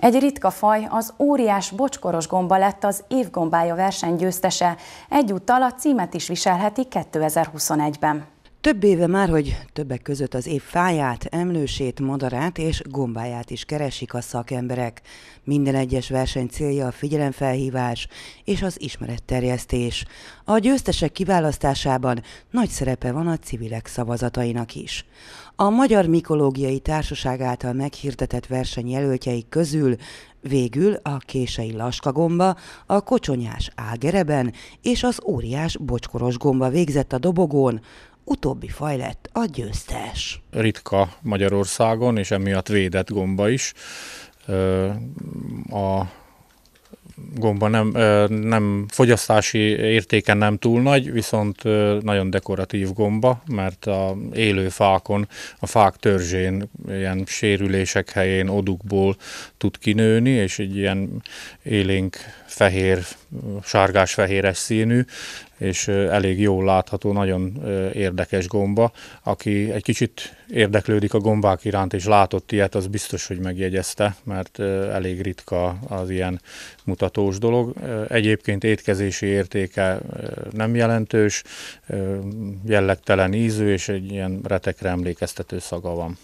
Egy ritka faj, az óriás bocskoros gomba lett az évgombája verseny győztese, egyúttal a címet is viselheti 2021-ben. Több éve már, hogy többek között az év fáját, emlősét, madarát és gombáját is keresik a szakemberek. Minden egyes verseny célja a figyelemfelhívás és az ismeretterjesztés. A győztesek kiválasztásában nagy szerepe van a civilek szavazatainak is. A Magyar Mikológiai Társaság által meghirdetett versenyjelöltjeik közül végül a kései laskagomba, a kocsonyás ágereben és az óriás bocskoros gomba végzett a dobogón, utóbbi faj lett a győztes. Ritka Magyarországon, és emiatt védett gomba is. A gomba nem, nem fogyasztási értéke nem túl nagy, viszont nagyon dekoratív gomba, mert a élő fákon, a fák törzsén, ilyen sérülések helyén odukból tud kinőni, és egy ilyen élénk fehér, sárgás-fehéres színű és elég jól látható, nagyon érdekes gomba. Aki egy kicsit érdeklődik a gombák iránt és látott ilyet, az biztos, hogy megjegyezte, mert elég ritka az ilyen mutatós dolog. Egyébként étkezési értéke nem jelentős, jellegtelen ízű és egy ilyen retekre emlékeztető szaga van.